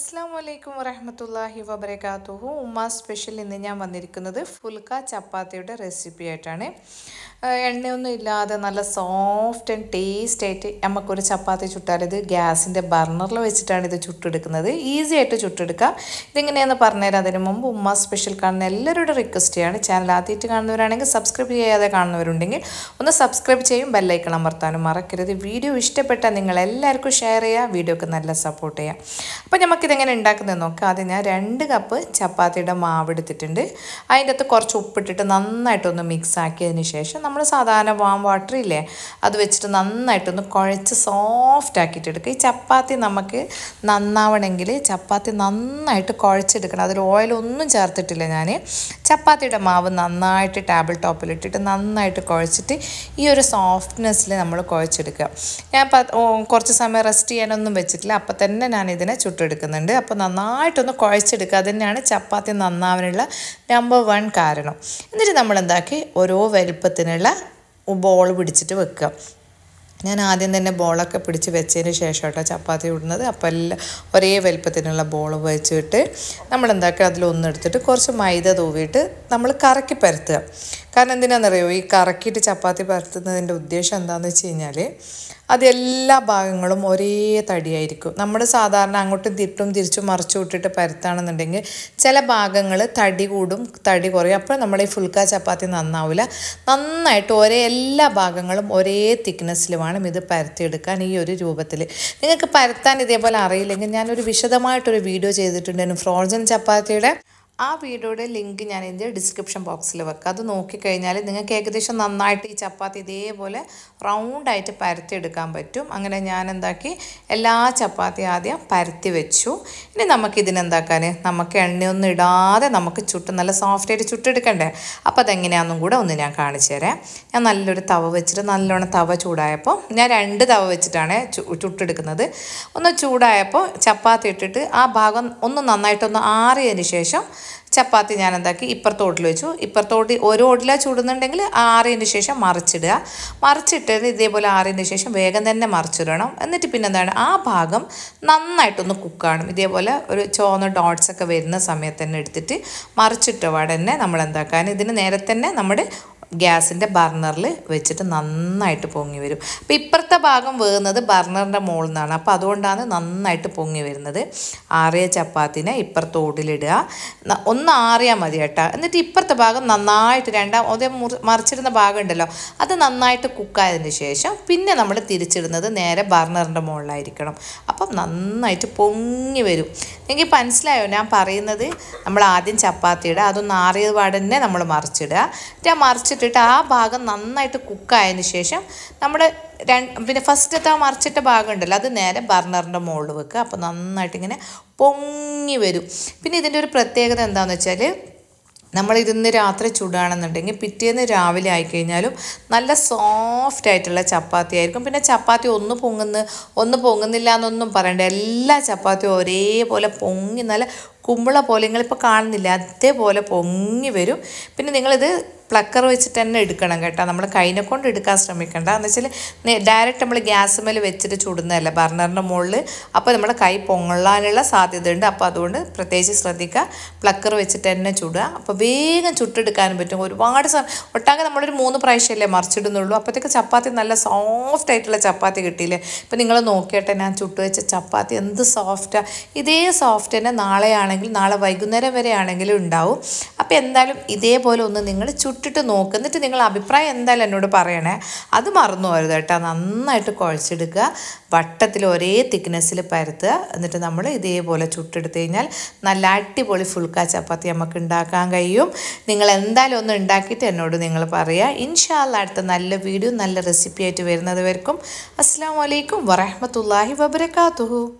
അസ്സാം വലൈക്കും വറഹമത്തല്ലാഹി വബർക്കാത്തുഹു ഉമ്മ സ്പെഷ്യൽ ഇന്ന് ഞാൻ വന്നിരിക്കുന്നത് ഫുൽക്ക ചപ്പാത്തിയുടെ റെസിപ്പി ആയിട്ടാണ് എണ്ണയൊന്നും ഇല്ലാതെ നല്ല സോഫ്റ്റ് ആൻഡ് ടേസ്റ്റ് ആയിട്ട് നമുക്കൊരു ചപ്പാത്തി ചുട്ടാലിത് ഗ്യാസിൻ്റെ ബർണറിൽ വെച്ചിട്ടാണ് ഇത് ചുട്ടെടുക്കുന്നത് ഈസി ആയിട്ട് ചുട്ടെടുക്കാം ഇതെങ്ങനെയാണെന്ന് പറഞ്ഞുതരാം അതിന് മുമ്പ് ഉമ്മ സ്പെഷ്യൽ കാണുന്ന എല്ലാവരുടെ റിക്വസ്റ്റാണ് ചാനൽ ആദ്യമായിട്ട് കാണുന്നവരാണെങ്കിൽ സബ്സ്ക്രൈബ് ചെയ്യാതെ കാണുന്നവരുണ്ടെങ്കിൽ ഒന്ന് സബ്സ്ക്രൈബ് ചെയ്യും ബെല്ലൈക്കൺ അമർത്താനും മറക്കരുത് വീഡിയോ ഇഷ്ടപ്പെട്ടാൽ നിങ്ങളെല്ലാവർക്കും ഷെയർ ചെയ്യുക വീഡിയോക്ക് നല്ല സപ്പോർട്ട് ചെയ്യാം അപ്പോൾ നമുക്ക് ഇതെങ്ങനെ ഉണ്ടാക്കുന്നത് നോക്കുക ആദ്യം ഞാൻ രണ്ട് കപ്പ് ചപ്പാത്തിയുടെ മാവ് എടുത്തിട്ടുണ്ട് അതിൻ്റെ അകത്ത് കുറച്ച് ഉപ്പിട്ടിട്ട് നന്നായിട്ടൊന്ന് മിക്സ് ആക്കിയതിന് ശേഷം നമ്മൾ സാധാരണ വാം വാട്ടർ ഇല്ലേ അത് വെച്ചിട്ട് നന്നായിട്ടൊന്ന് കുഴച്ച് സോഫ്റ്റ് ആക്കിയിട്ട് എടുക്കുക ഈ ചപ്പാത്തി നമുക്ക് നന്നാവണമെങ്കിൽ ചപ്പാത്തി നന്നായിട്ട് കുഴച്ചെടുക്കണം അതിൽ ഓയിലൊന്നും ചേർത്തിട്ടില്ല ഞാൻ ചപ്പാത്തിയുടെ മാവ് നന്നായിട്ട് ടേബിൾ ഇട്ടിട്ട് നന്നായിട്ട് കുഴച്ചിട്ട് ഈ ഒരു സോഫ്റ്റ്നെസ്സിൽ നമ്മൾ കുഴച്ചെടുക്കുക ഞാൻ കുറച്ച് സമയം റെസ്റ്റ് ചെയ്യാനൊന്നും വെച്ചിട്ടില്ല അപ്പം തന്നെ ഞാൻ ഇതിനെ ചുട്ടെടുക്കുന്നത് ചേർക്കുന്നുണ്ട് അപ്പോൾ നന്നായിട്ടൊന്ന് കുഴച്ചെടുക്കുക അത് തന്നെയാണ് ചപ്പാത്തി നന്നാവാനുള്ള നമ്പർ വൺ കാരണം എന്നിട്ട് നമ്മൾ എന്താക്കി ഓരോ വലുപ്പത്തിനുള്ള ബോൾ പിടിച്ചിട്ട് വെക്കുക ഞാൻ ആദ്യം തന്നെ ബോളൊക്കെ പിടിച്ച് വെച്ചതിന് ശേഷം കേട്ടോ ചപ്പാത്തി ഇടുന്നത് അപ്പോൾ എല്ലാം ഒരേ വലുപ്പത്തിനുള്ള ബോൾ വെച്ചിട്ട് നമ്മൾ എന്താക്കുക അതിലൊന്നെടുത്തിട്ട് കുറച്ച് മൈദ തൂവിയിട്ട് നമ്മൾ കറക്കി പരത്തുക കാരണം എന്തിനാണെന്നറിയോ ഈ കറക്കിയിട്ട് ചപ്പാത്തി പരത്തുന്നതിൻ്റെ ഉദ്ദേശം എന്താണെന്ന് വെച്ച് കഴിഞ്ഞാൽ അത് എല്ലാ ഭാഗങ്ങളും ഒരേ തടിയായിരിക്കും നമ്മൾ സാധാരണ അങ്ങോട്ടും തിട്ടും തിരിച്ചും മറിച്ചു ഇട്ടിട്ട് പരത്താണെന്നുണ്ടെങ്കിൽ ചില ഭാഗങ്ങൾ തടി കൂടും തടി കുറയും അപ്പോൾ നമ്മൾ ഈ ഫുൽക്ക ചപ്പാത്തി നന്നാവില്ല നന്നായിട്ട് ഒരേ എല്ലാ ഭാഗങ്ങളും ഒരേ തിക്നെസ്സിൽ വേണം ഇത് പരത്തിയെടുക്കാൻ ഈ ഒരു രൂപത്തിൽ നിങ്ങൾക്ക് പരത്താൻ ഇതേപോലെ അറിയില്ലെങ്കിൽ ഞാനൊരു വിശദമായിട്ടൊരു വീഡിയോ ചെയ്തിട്ടുണ്ടായിരുന്നു ഫ്രോസൺ ചപ്പാത്തിയുടെ ആ വീഡിയോയുടെ ലിങ്ക് ഞാൻ എൻ്റെ ഡിസ്ക്രിപ്ഷൻ ബോക്സിൽ വെക്കാം അത് നോക്കിക്കഴിഞ്ഞാൽ നിങ്ങൾക്ക് ഏകദേശം നന്നായിട്ട് ഈ ചപ്പാത്തി ഇതേപോലെ റൗണ്ടായിട്ട് പരത്തി എടുക്കാൻ പറ്റും അങ്ങനെ ഞാൻ എന്താക്കി എല്ലാ ചപ്പാത്തി ആദ്യം പരത്തി വെച്ചു ഇനി നമുക്ക് ഇതിനെന്താക്കാൻ നമുക്ക് എണ്ണയൊന്നും ഇടാതെ നമുക്ക് ചുട്ട് നല്ല സോഫ്റ്റായിട്ട് ചുട്ടെടുക്കണ്ടേ അപ്പോൾ അതെങ്ങനെയാണെന്നും കൂടെ ഒന്ന് ഞാൻ കാണിച്ചു തരാം ഞാൻ നല്ലൊരു തവ വെച്ചിട്ട് നല്ലോണം തവ ചൂടായപ്പോൾ ഞാൻ രണ്ട് തവ വെച്ചിട്ടാണ് ചുട്ടെടുക്കുന്നത് ഒന്ന് ചൂടായപ്പോൾ ചപ്പാത്തി ഇട്ടിട്ട് ആ ഭാഗം ഒന്ന് നന്നായിട്ടൊന്ന് ആറിയതിന് ശേഷം ചപ്പാത്തി ഞാൻ എന്താക്കി ഇപ്പുറത്തോട്ടിൽ വെച്ചു ഇപ്പുറത്തോട്ടിൽ ഒരു ഓട്ടിലാണ് ചൂടുന്നുണ്ടെങ്കിൽ ആറിന് ശേഷം മറിച്ചിടുക മറിച്ചിട്ട് ഇതേപോലെ ആറിയതിന് ശേഷം വേഗം തന്നെ മറിച്ചിടണം എന്നിട്ട് പിന്നെ എന്താണ് ആ ഭാഗം നന്നായിട്ടൊന്ന് കുക്കാണ് ഇതേപോലെ ഒരു ചോന്ന ഡോട്ട്സ് ഒക്കെ വരുന്ന സമയത്ത് തന്നെ എടുത്തിട്ട് മറിച്ചിട്ട് പാടെ നമ്മൾ എന്താക്കാൻ ഇതിന് നേരെ തന്നെ നമ്മുടെ ഗ്യാസിൻ്റെ ബർണറിൽ വെച്ചിട്ട് നന്നായിട്ട് പൊങ്ങി വരും അപ്പോൾ ഇപ്പുറത്തെ ഭാഗം വേകുന്നത് ബർണറിൻ്റെ മുകളിൽ നിന്നാണ് അപ്പോൾ അതുകൊണ്ടാണ് നന്നായിട്ട് പൊങ്ങി വരുന്നത് ആറിയ ചപ്പാത്തിനെ ഓടിലിടുക ഒന്ന് ആറിയാൽ മതി കേട്ടോ എന്നിട്ട് ഇപ്പുറത്തെ ഭാഗം നന്നായിട്ട് രണ്ടാം അതേ മറിച്ചിടുന്ന ഭാഗം ഉണ്ടല്ലോ അത് നന്നായിട്ട് കുക്കായതിന് ശേഷം പിന്നെ നമ്മൾ തിരിച്ചിടുന്നത് നേരെ ബർണറിൻ്റെ മുകളിലായിരിക്കണം അപ്പം നന്നായിട്ട് പൊങ്ങി വരും നിങ്ങൾക്ക് മനസ്സിലായോ ഞാൻ പറയുന്നത് നമ്മൾ ആദ്യം ചപ്പാത്തി ഇടുക അതൊന്ന് ആറിയത് പാടന്നെ നമ്മൾ മറിച്ചിടുക മറിച്ചിട്ട് മറിച്ചിട്ടിട്ട് ആ ഭാഗം നന്നായിട്ട് കുക്കായതിന് ശേഷം നമ്മൾ രണ്ട് പിന്നെ ഫസ്റ്റത്തെ മറിച്ചിട്ട ഭാഗം ഉണ്ടല്ലോ അത് നേരെ ബർണറിൻ്റെ മുകളിൽ വെക്കുക അപ്പോൾ നന്നായിട്ട് ഇങ്ങനെ പൊങ്ങി വരും പിന്നെ ഇതിൻ്റെ ഒരു പ്രത്യേകത എന്താണെന്ന് വെച്ചാൽ നമ്മൾ ഇതിന്ന് രാത്രി ചൂടാണെന്നുണ്ടെങ്കിൽ പിറ്റേന്ന് രാവിലെ ആയിക്കഴിഞ്ഞാലും നല്ല സോഫ്റ്റ് ആയിട്ടുള്ള ചപ്പാത്തി ആയിരിക്കും പിന്നെ ചപ്പാത്തി ഒന്ന് പൊങ്ങുന്ന ഒന്ന് പൊങ്ങുന്നില്ല എന്നൊന്നും പറയണ്ട എല്ലാ ചപ്പാത്തിയും ഒരേപോലെ പൊങ്ങി നല്ല കുമ്പിള പോലെ നിങ്ങളിപ്പോൾ കാണുന്നില്ല അതേപോലെ പൊങ്ങി വരും പിന്നെ നിങ്ങളിത് പ്ലക്കർ വെച്ചിട്ട് തന്നെ എടുക്കണം കേട്ടോ നമ്മൾ കൈനെ കൊണ്ട് എടുക്കാൻ ശ്രമിക്കേണ്ട എന്ന് വെച്ചാൽ ഡയറക്റ്റ് നമ്മൾ ഗ്യാസ് മേൽ വെച്ചിട്ട് ചുടുന്നതല്ല ബർണറിൻ്റെ മുകളിൽ അപ്പോൾ നമ്മുടെ കൈ പൊങ്ങളാനുള്ള സാധ്യതയുണ്ട് അപ്പോൾ അതുകൊണ്ട് പ്രത്യേകിച്ച് ശ്രദ്ധിക്കുക പ്ലക്കർ വെച്ചിട്ട് തന്നെ ചുടുക അപ്പോൾ വേഗം ചുട്ടെടുക്കാനും പറ്റും ഒരുപാട് ഒട്ടാകെ നമ്മളൊരു മൂന്ന് പ്രാവശ്യമല്ലേ മറിച്ചിടുന്നുള്ളൂ അപ്പോഴത്തേക്ക് ചപ്പാത്തി നല്ല സോഫ്റ്റ് ആയിട്ടുള്ള ചപ്പാത്തി കിട്ടിയില്ലേ ഇപ്പം നിങ്ങൾ നോക്കിയട്ടെ ഞാൻ ചുട്ട് വെച്ച ചപ്പാത്തി എന്ത് സോഫ്റ്റാണ് ഇതേ സോഫ്റ്റ് തന്നെ ആണെങ്കിൽ നാളെ വൈകുന്നേരം വരെ ആണെങ്കിലും ഉണ്ടാവും അപ്പോൾ എന്തായാലും ഇതേപോലെ ഒന്ന് നിങ്ങൾ ചുട്ടിട്ട് നോക്ക് എന്നിട്ട് നിങ്ങൾ അഭിപ്രായം എന്തായാലും എന്നോട് പറയണേ അത് മറന്നു പോരുത് കേട്ടോ നന്നായിട്ട് കുഴച്ചെടുക്കുക വട്ടത്തിൽ ഒരേ തിക്നെസ്സിൽ പരത്തുക എന്നിട്ട് നമ്മൾ ഇതേപോലെ ചുട്ടെടുത്ത് കഴിഞ്ഞാൽ നല്ല അടിപൊളി ഫുൾക്ക ചപ്പാത്തി നമുക്ക് ഉണ്ടാക്കാൻ കഴിയും നിങ്ങൾ എന്തായാലും ഒന്ന് ഉണ്ടാക്കിയിട്ട് എന്നോട് നിങ്ങൾ പറയുക ഇൻഷാല്ല അടുത്ത നല്ല വീഡിയോ നല്ല റെസിപ്പി ആയിട്ട് വരുന്നത് വരെക്കും അസ്സാം വലൈക്കും വറഹമത്തല്ലാഹി വബർക്കാത്തു